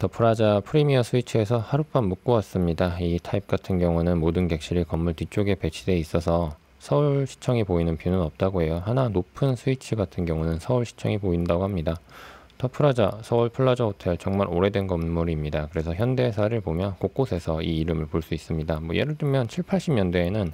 더 프라자 프리미어 스위치에서 하룻밤 묵고 왔습니다. 이 타입 같은 경우는 모든 객실이 건물 뒤쪽에 배치되어 있어서 서울시청이 보이는 뷰는 없다고 해요. 하나 높은 스위치 같은 경우는 서울시청이 보인다고 합니다. 더프라자 서울 플라자 호텔 정말 오래된 건물입니다. 그래서 현대사를 보면 곳곳에서 이 이름을 볼 수 있습니다. 뭐 예를 들면 7, 80년대에는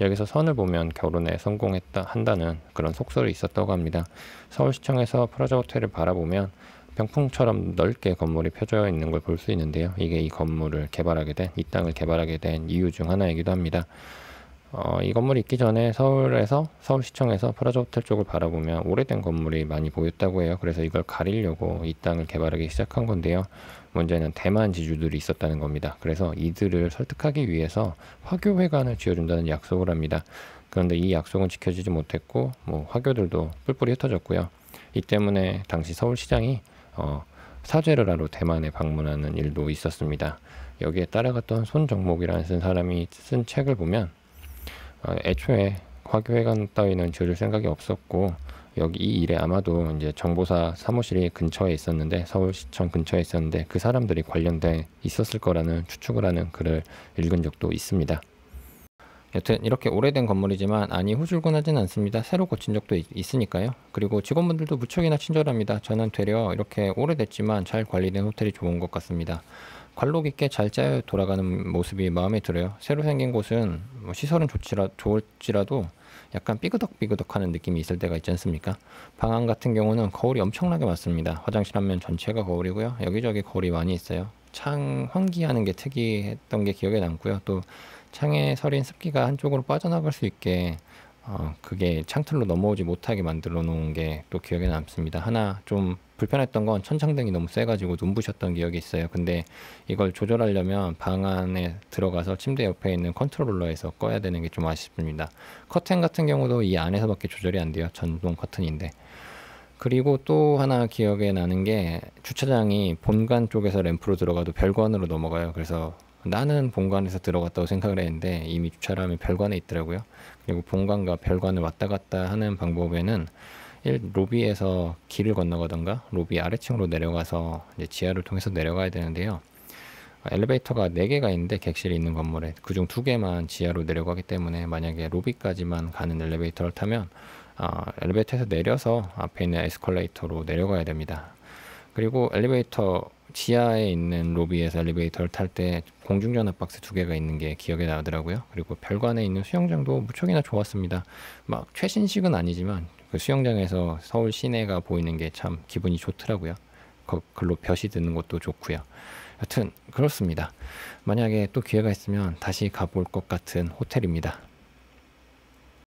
여기서 선을 보면 결혼에 성공했다 한다는 그런 속설이 있었다고 합니다. 서울시청에서 프라자 호텔을 바라보면 병풍처럼 넓게 건물이 펴져 있는 걸 볼 수 있는데요. 이게 이 건물을 개발하게 된, 이 땅을 개발하게 된 이유 중 하나이기도 합니다. 어, 이 건물이 있기 전에 서울에서 서울시청에서 프라자 호텔 쪽을 바라보면 오래된 건물이 많이 보였다고 해요. 그래서 이걸 가리려고 이 땅을 개발하기 시작한 건데요. 문제는 대만 지주들이 있었다는 겁니다. 그래서 이들을 설득하기 위해서 화교회관을 지어준다는 약속을 합니다. 그런데 이 약속은 지켜지지 못했고 뭐 화교들도 뿔뿔이 흩어졌고요. 이 때문에 당시 서울시장이 어, 사죄를 하러 대만에 방문하는 일도 있었습니다. 여기에 따라갔던 손정목이라는 사람이 쓴 책을 보면 어, 애초에 화교회관 따위는 지어 생각이 없었고 여기 이 일에 아마도 이제 정보사 사무실이 근처에 있었는데 서울시청 근처에 있었는데 그 사람들이 관련돼 있었을 거라는 추측을 하는 글을 읽은 적도 있습니다. 여튼 이렇게 오래된 건물이지만 아니 후줄근하진 않습니다. 새로 고친 적도 있, 으니까요 그리고 직원분들도 무척이나 친절합니다. 저는 되려 이렇게 오래됐지만 잘 관리된 호텔이 좋은 것 같습니다. 관록 있게 잘 짜여 돌아가는 모습이 마음에 들어요. 새로 생긴 곳은 뭐 시설은 좋지라, 좋을지라도 약간 삐그덕삐그덕 하는 느낌이 있을 때가 있지 않습니까? 방안 같은 경우는 거울이 엄청나게 많습니다. 화장실 한 면 전체가 거울이고요. 여기저기 거울이 많이 있어요. 창 환기하는 게 특이했던 게 기억에 남고요. 또 창에 서린 습기가 한쪽으로 빠져나갈 수 있게 어, 그게 창틀로 넘어오지 못하게 만들어 놓은 게 또 기억에 남습니다. 하나 좀 불편했던 건천창등이 너무 세가지고 눈부셨던 기억이 있어요. 근데 이걸 조절하려면 방 안에 들어가서 침대 옆에 있는 컨트롤러에서 꺼야 되는 게 좀 아쉽습니다. 커튼 같은 경우도 이 안에서밖에 조절이 안 돼요. 전동 커튼인데. 그리고 또 하나 기억에 나는 게 주차장이 본관 쪽에서 램프로 들어가도 별관으로 넘어가요. 그래서 나는 본관에서 들어갔다고 생각을 했는데 이미 주차함면 별관에 있더라고요. 그리고 본관과 별관을 왔다 갔다 하는 방법에는 일 로비에서 길을 건너가던가 로비 아래층으로 내려가서 지하를 통해서 내려가야 되는데요. 엘리베이터가 4개가 있는데 객실이 있는 건물에 그중 2개만 지하로 내려가기 때문에 만약에 로비까지만 가는 엘리베이터를 타면 어, 엘리베이터에서 내려서 앞에 있는 에스컬레이터로 내려가야 됩니다. 그리고 엘리베이터 지하에 있는 로비에서 엘리베이터를 탈 때공중전화 박스 두 개가 있는 게 기억에 나더라고요. 그리고 별관에 있는 수영장도 무척이나 좋았습니다. 막 최신식은 아니지만 그 수영장에서 서울 시내가 보이는 게 참 기분이 좋더라고요. 글로 벼시 드는 것도 좋고요. 여튼 그렇습니다. 만약에 또 기회가 있으면 다시 가볼 것 같은 호텔입니다.